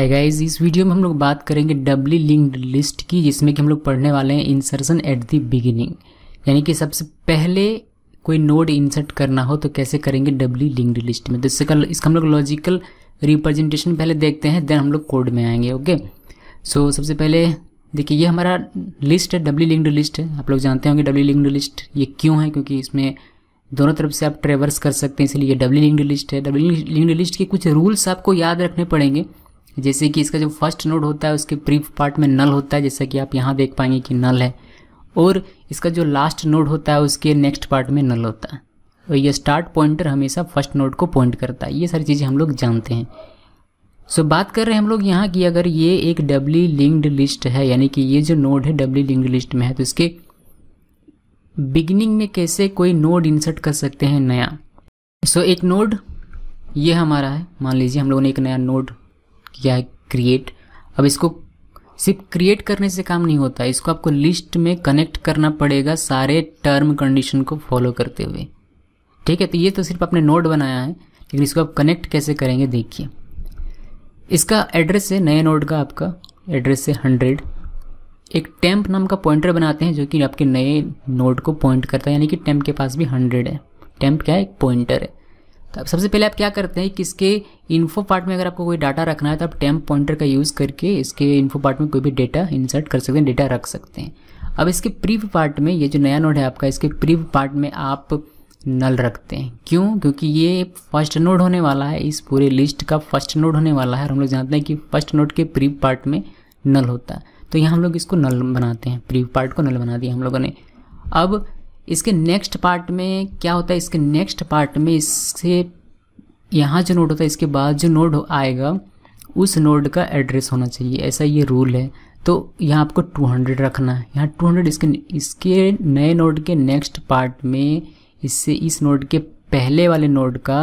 hi guys इस video में हम लोग बात करेंगे डबली लिंक्ड लिस्ट की जिसमें कि हम लोग पढ़ने वाले हैं इंसर्शन एट द बिगिनिंग यानी कि सबसे पहले कोई नोड इंसर्ट करना हो तो कैसे करेंगे डबली लिंक्ड लिस्ट में तो इसका इसका हम लोग लॉजिकल रिप्रेजेंटेशन पहले देखते हैं देन हम लोग कोड में आएंगे ओके सो so, सबसे पहले देखिए ये हमारा लिस्ट है डब्ली लिंक्ड लिस्ट है आप लोग जानते होंगे डब्ली लिंक्ड लिस्ट ये क्यों है क्योंकि इसमें दोनों तरफ से आप ट्रेवर्स कर सकते हैं इसलिए डब्ली लिंक्ड लिस्ट है डब्ली लिंक्ड लिस्ट के कुछ रूल्स आपको याद रखने पड़ेंगे जैसे कि इसका जो फर्स्ट नोड होता है उसके प्री पार्ट में नल होता है जैसा कि आप यहाँ देख पाएंगे कि नल है और इसका जो लास्ट नोड होता है उसके नेक्स्ट पार्ट में नल होता है और ये स्टार्ट पॉइंटर हमेशा फर्स्ट नोड को पॉइंट करता है ये सारी चीज़ें हम लोग जानते हैं सो बात कर रहे हैं हम लोग यहाँ की अगर ये एक डब्ली लिंक्ड लिस्ट है यानी कि ये जो नोड है डब्ली लिंक्ड लिस्ट में है तो इसके बिगिनिंग में कैसे कोई नोड इंसर्ट कर सकते हैं नया सो so, एक नोड ये हमारा है मान लीजिए हम लोगों ने एक नया नोड किया है क्रिएट अब इसको सिर्फ क्रिएट करने से काम नहीं होता इसको आपको लिस्ट में कनेक्ट करना पड़ेगा सारे टर्म कंडीशन को फॉलो करते हुए ठीक है तो ये तो सिर्फ आपने नोड बनाया है लेकिन इसको आप कनेक्ट कैसे करेंगे देखिए इसका एड्रेस है नए नोड का आपका एड्रेस है हंड्रेड एक टेम्प नाम का पॉइंटर बनाते हैं जो कि आपके नए नोड को पॉइंट करता है यानी कि टेम्प के पास भी हंड्रेड है टेम्प क्या है एक पॉइंटर है तो अब सबसे पहले आप क्या करते हैं कि इसके इन्फो पार्ट में अगर आपको कोई डाटा रखना है तो आप टेम्प पॉइंटर का यूज़ करके इसके इन्फो पार्ट में कोई भी डेटा इंसर्ट कर सकते हैं डेटा रख सकते हैं अब इसके प्रीव पार्ट में ये जो नया नोड है आपका इसके प्रीव पार्ट में आप नल रखते हैं क्यों क्योंकि ये फर्स्ट नोड होने वाला है इस पूरे लिस्ट का फर्स्ट नोड होने वाला है और हम लोग जानते हैं कि फर्स्ट नोड के प्रीव पार्ट में नल होता है तो यहाँ हम लोग इसको नल बनाते हैं प्रीव पार्ट को नल बना दिया हम लोगों ने अब इसके नेक्स्ट पार्ट में क्या होता है इसके नेक्स्ट पार्ट में इससे यहाँ जो नोड होता है इसके बाद जो नोड आएगा उस नोड का एड्रेस होना चाहिए ऐसा ये रूल है तो यहाँ आपको 200 रखना है यहाँ 200 इसके इसके नए नोड के नेक्स्ट पार्ट में इससे इस नोड के पहले वाले नोड का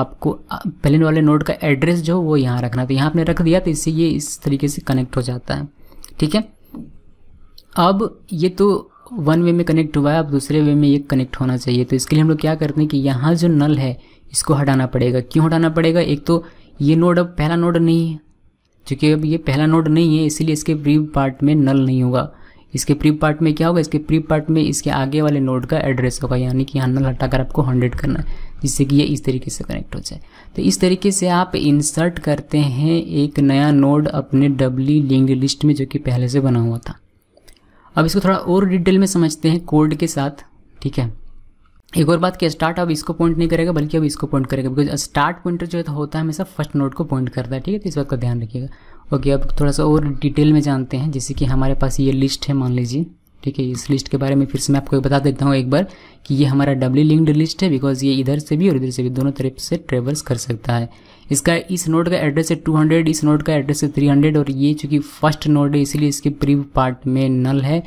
आपको पहले वाले नोड का एड्रेस जो वो यहाँ रखना तो यहाँ आपने रख दिया तो इससे ये इस तरीके से कनेक्ट हो जाता है ठीक है अब ये तो वन वे में कनेक्ट हुआ है अब दूसरे वे में ये कनेक्ट होना चाहिए तो इसके लिए हम लोग क्या करते हैं कि यहाँ जो नल है इसको हटाना पड़ेगा क्यों हटाना पड़ेगा एक तो ये नोड अब पहला नोड नहीं है चूँकि अब ये पहला नोड नहीं है इसीलिए इसके प्री पार्ट में नल नहीं होगा इसके प्री पार्ट में क्या होगा इसके प्री पार्ट में इसके आगे वाले नोड का एड्रेस होगा यानी कि यहाँ नल हटाकर आपको हंड्रेड करना है जिससे कि ये इस तरीके से कनेक्ट हो जाए तो इस तरीके से आप इंसर्ट करते हैं एक नया नोड अपने डब्ली लिंग लिस्ट में जो कि पहले से बना हुआ था अब इसको थोड़ा और डिटेल में समझते हैं कोड के साथ ठीक है एक और बात कि स्टार्ट अब इसको पॉइंट नहीं करेगा बल्कि अब इसको पॉइंट करेगा बिकॉज स्टार्ट पॉइंटर जो है होता है हमेशा फर्स्ट नोट को पॉइंट करता है ठीक है तो इस बात का ध्यान रखिएगा ओके अब थोड़ा सा और डिटेल में जानते हैं जैसे कि हमारे पास ये लिस्ट है मान लीजिए ठीक है इस लिस्ट के बारे में फिर से मैं आपको बता देता हूँ एक बार कि ये हमारा डबली लिंक्ड लिस्ट है बिकॉज ये इधर से भी और इधर से भी दोनों तरफ से ट्रेवल्स कर सकता है इसका इस नोड का एड्रेस है 200 इस नोड का एड्रेस है 300 और ये चूंकि फर्स्ट नोड है इसीलिए इसके प्रीव पार्ट में नल है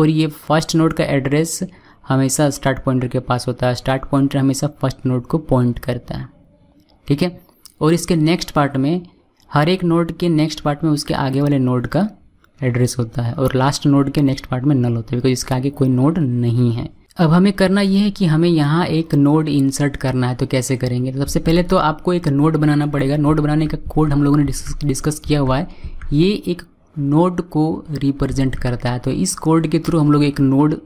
और ये फर्स्ट नोड का एड्रेस हमेशा स्टार्ट पॉइंटर के पास होता है स्टार्ट पॉइंटर हमेशा फर्स्ट नोड को पॉइंट करता है ठीक है और इसके नेक्स्ट पार्ट में हर एक नोड के नेक्स्ट पार्ट में उसके आगे वाले नोड का एड्रेस होता है और लास्ट नोड के नेक्स्ट पार्ट में नल होता है बिकॉज इसका आगे कोई नोड नहीं है अब हमें करना यह है कि हमें यहाँ एक नोड इंसर्ट करना है तो कैसे करेंगे तो सबसे पहले तो आपको एक नोड बनाना पड़ेगा नोड बनाने का कोड हम लोगों ने डिस्कस किया हुआ है ये एक नोड को रिप्रेजेंट करता है तो इस कोड के थ्रू हम लोग एक नोड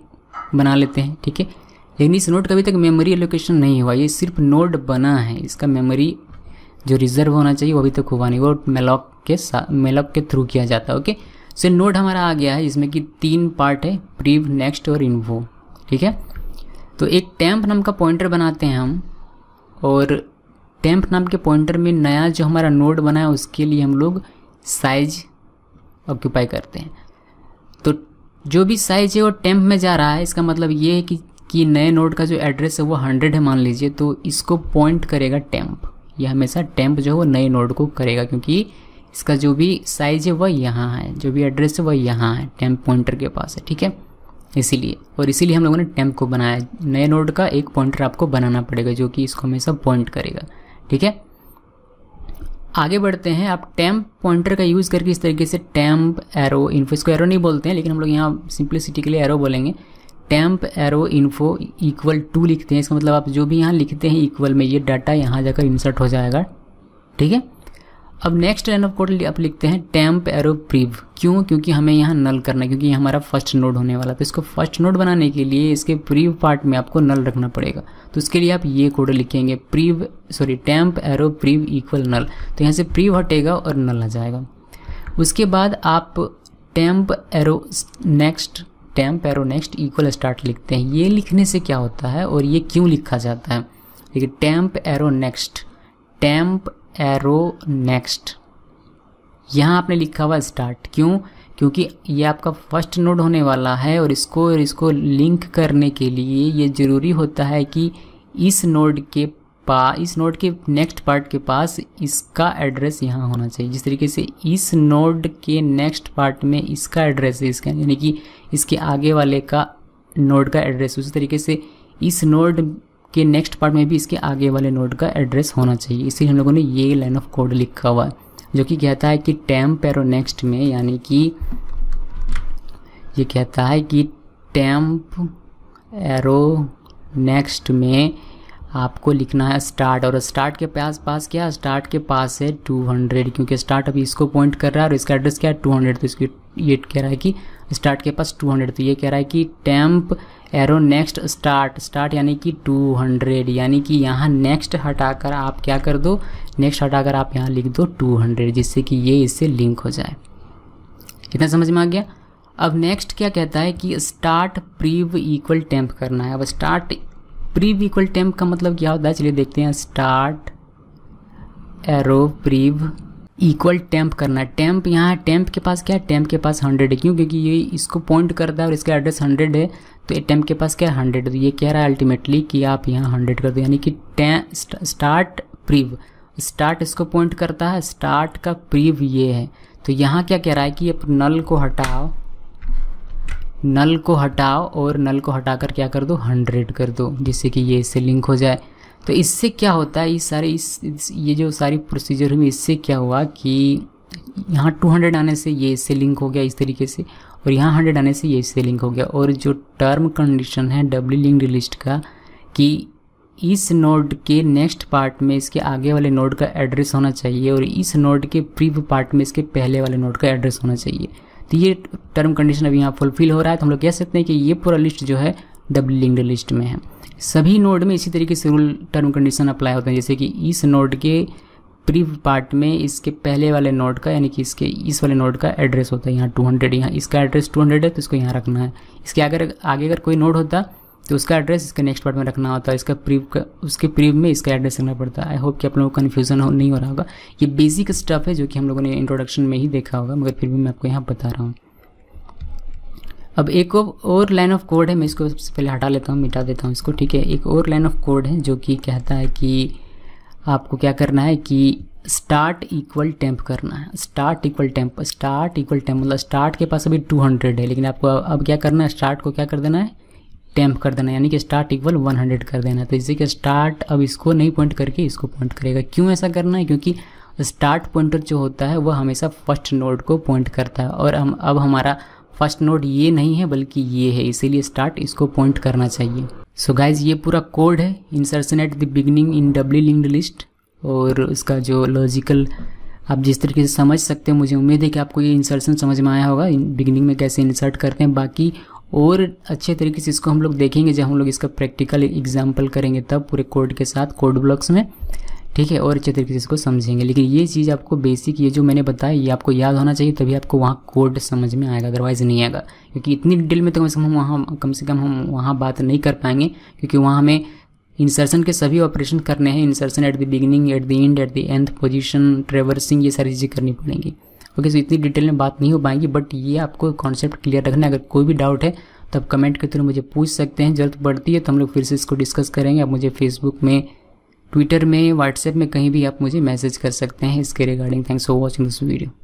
बना लेते हैं ठीक है लेकिन इस नोड का अभी तक मेमोरी एलोकेशन नहीं हुआ ये सिर्फ नोड बना है इसका मेमोरी जो रिजर्व होना चाहिए वो अभी तक हुआ नहीं वो मेलॉक के मेलॉक के थ्रू किया जाता है ओके सो नोट हमारा आ गया है जिसमें कि तीन पार्ट है प्रीव नेक्स्ट और इन्वो ठीक है तो एक टैम्प नाम का पॉइंटर बनाते हैं हम और टैम्प नाम के पॉइंटर में नया जो हमारा नोड बना है उसके लिए हम लोग साइज ऑक्यूपाई करते हैं तो जो भी साइज है वो टैम्प में जा रहा है इसका मतलब ये है कि कि नए नोड का जो एड्रेस है वो हंड्रेड है मान लीजिए तो इसको पॉइंट करेगा टैम्प यह हमेशा टैम्प जो है वो नए नोड को करेगा क्योंकि इसका जो भी साइज़ है वह यहाँ है जो भी एड्रेस है वह यहाँ है टेम्प पॉइंटर के पास है ठीक है इसीलिए और इसीलिए हम लोगों ने टेम्प को बनाया नए नोड का एक पॉइंटर आपको बनाना पड़ेगा जो कि इसको हमेशा पॉइंट करेगा ठीक है आगे बढ़ते हैं आप टैम्प पॉइंटर का यूज़ करके इस तरीके से टैम्प एरो इन्फो इसको एरो नहीं बोलते हैं लेकिन हम लोग यहाँ सिंप्लिसिटी के लिए एरो बोलेंगे temp arrow info equal to लिखते हैं इसका मतलब आप जो भी यहाँ लिखते हैं इक्वल में ये डाटा यहाँ जाकर इंसर्ट हो जाएगा ठीक है अब नेक्स्ट लाइन ऑफ कोड आप लिखते हैं टैम्प एरो प्रीव क्यों क्योंकि हमें यहाँ नल करना है क्योंकि ये हमारा फर्स्ट नोड होने वाला तो इसको फर्स्ट नोड बनाने के लिए इसके प्रीव पार्ट में आपको नल रखना पड़ेगा तो इसके लिए आप ये कोड लिखेंगे prev sorry temp arrow prev equal null तो यहाँ से प्रीव हटेगा और नल आ जाएगा उसके बाद आप temp arrow next temp arrow next equal start लिखते हैं ये लिखने से क्या होता है और ये क्यों लिखा जाता है देखिए temp arrow next temp arrow next यहाँ आपने लिखा हुआ स्टार्ट क्यों क्योंकि ये आपका फर्स्ट नोड होने वाला है और इसको और इसको लिंक करने के लिए ये ज़रूरी होता है कि इस नोड के पा इस नोड के नेक्स्ट पार्ट के पास इसका एड्रेस यहाँ होना चाहिए जिस तरीके से इस नोड के नेक्स्ट पार्ट में इसका एड्रेस है इसका यानी कि इसके आगे वाले का नोड का एड्रेस उसी तरीके से इस नोड कि नेक्स्ट पार्ट में भी इसके आगे वाले नोड का एड्रेस होना चाहिए इसीलिए हम लोगों ने ये लाइन ऑफ कोड लिखा हुआ है जो कि कहता है कि टैम पैरो नेक्स्ट में यानी कि ये कहता है कि टैम्प एरो नेक्स्ट में आपको लिखना है स्टार्ट और स्टार्ट के पास पास क्या स्टार्ट के पास है 200 क्योंकि स्टार्ट अभी इसको पॉइंट कर रहा है और इसका एड्रेस क्या है 200 तो इसकी ये कह रहा है कि स्टार्ट के पास 200 तो ये कह रहा है कि temp arrow next start start यानी कि 200 यानी कि यहाँ नेक्स्ट हटाकर आप क्या कर दो नेक्स्ट हटाकर आप यहाँ लिख दो हंड्रेड जिससे कि ये इससे लिंक हो जाए कितना समझ में आ गया अब नेक्स्ट क्या कहता है कि स्टार्ट प्रीव इक्वल टेम्प करना है अब स्टार्ट प्रीव इक्वल टेम्प का मतलब क्या होता है चलिए देखते हैं start arrow prev equal temp करना है टेम्प यहाँ है टेम्प के पास क्या है टेम्प के पास हंड्रेड है क्यों क्योंकि ये इसको पॉइंट करता है और इसका एड्रेस हंड्रेड है तो ये टेम्प के पास क्या है हंड्रेड तो ये कह रहा है अल्टीमेटली कि आप यहाँ हंड्रेड कर दो यानी कि स्टार्ट प्रीव स्टार्ट इसको पॉइंट करता है स्टार्ट का प्रीव ये है तो यहाँ क्या कह रहा है कि नल को हटाओ नल को हटाओ और नल को हटाकर क्या कर दो हंड्रेड कर दो जिससे कि ये इससे लिंक हो जाए तो इससे क्या होता है इस सारे इस ये जो सारी प्रोसीजर हुई इससे क्या हुआ कि यहाँ टू हंड्रेड आने से ये इससे लिंक हो गया इस तरीके से और यहाँ हंड्रेड आने से ये इससे लिंक हो गया और जो टर्म कंडीशन है डब्ल्यू लिंक लिस्ट का कि इस नोड के नेक्स्ट पार्ट में इसके आगे वाले नोड का एड्रेस होना चाहिए और इस नोड के प्रीव पार्ट में इसके पहले वाले नोड का एड्रेस होना चाहिए तो ये टर्म कंडीशन अभी यहाँ फुलफिल हो रहा है तो हम लोग कह सकते हैं कि ये पूरा लिस्ट जो है डबल लिंक्ड लिस्ट में है सभी नोड में इसी तरीके से रूल टर्म कंडीशन अप्लाई होते हैं जैसे कि इस नोड के प्री पार्ट में इसके पहले वाले नोड का यानी कि इसके इस वाले नोड का एड्रेस होता है यहाँ 200 यहाँ इसका एड्रेस 200 है तो इसको यहाँ रखना है इसके अगर आगे अगर कोई नोड होता तो उसका एड्रेस इसके नेक्स्ट पार्ट में रखना होता है इसका प्रीव का उसके प्रीव में इसका एड्रेस रखना पड़ता है आई होप कि आप लोगों को कन्फ्यूजन हो, नहीं हो रहा होगा ये बेसिक स्टफ है जो कि हम लोगों ने इंट्रोडक्शन में ही देखा होगा मगर फिर भी मैं आपको यहाँ बता रहा हूँ अब एक और लाइन ऑफ कोड है मैं इसको सबसे पहले हटा लेता हूँ मिटा देता हूँ इसको ठीक है एक और लाइन ऑफ कोड है जो कि कहता है कि आपको क्या करना है कि स्टार्ट इक्वल टेम्प करना है start equal temp start equal temp मतलब स्टार्ट के पास अभी 200 है लेकिन आपको अब क्या करना है स्टार्ट को क्या कर देना है टेम्प कर देना यानी कि स्टार्ट इक्वल 100 कर देना तो इसी के स्टार्ट अब इसको नहीं पॉइंट करके इसको पॉइंट करेगा क्यों ऐसा करना है क्योंकि स्टार्ट पॉइंटर जो होता है वह हमेशा फर्स्ट नोड को पॉइंट करता है और हम अब हमारा फर्स्ट नोड ये नहीं है बल्कि ये है इसीलिए स्टार्ट इसको पॉइंट करना चाहिए सो so गाइज ये पूरा कोड है insertion at the beginning in doubly linked list और उसका जो लॉजिकल आप जिस तरीके से समझ सकते हैं मुझे उम्मीद है कि आपको ये इंसर्सन समझ में आया होगा बिगनिंग में कैसे इंसर्ट करते हैं बाकी और अच्छे तरीके से इसको हम लोग देखेंगे जब हम लोग इसका प्रैक्टिकल एग्जाम्पल करेंगे तब पूरे कोड के साथ कोड ब्लॉक्स में ठीक है और अच्छे तरीके से इसको समझेंगे लेकिन ये चीज़ आपको बेसिक ये जो मैंने बताया ये आपको याद होना चाहिए तभी आपको वहाँ कोड समझ में आएगा अदरवाइज़ नहीं आएगा क्योंकि इतनी डिटेल में तो कम से कम हम वहाँ कम से कम हम वहाँ बात नहीं कर पाएंगे क्योंकि वहाँ हमें इंसर्शन के सभी ऑपरेशन करने हैं insertion at the beginning at the end at the nth position traversing ये सारी चीज़ें करनी पड़ेंगी ओके सो इतनी डिटेल में बात नहीं हो पाएंगी बट ये आपको कॉन्सेप्ट क्लियर रखना है अगर कोई भी डाउट है तो आप कमेंट के थ्रू मुझे पूछ सकते हैं जरूरत पड़ती है तो हम लोग फिर से इसको डिस्कस करेंगे आप मुझे फेसबुक में ट्विटर में व्हाट्सएप में कहीं भी आप मुझे मैसेज कर सकते हैं इसके regarding thanks for watching this video